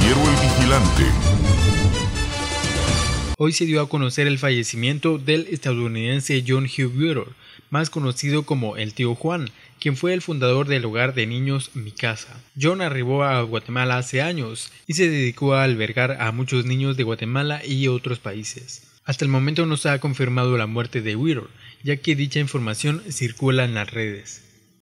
Vigilante. Hoy se dio a conocer el fallecimiento del estadounidense John Hugh Butler, más conocido como el tío Juan, quien fue el fundador del hogar de niños Mi Casa. John arribó a Guatemala hace años y se dedicó a albergar a muchos niños de Guatemala y otros países. Hasta el momento no se ha confirmado la muerte de Weir, ya que dicha información circula en las redes.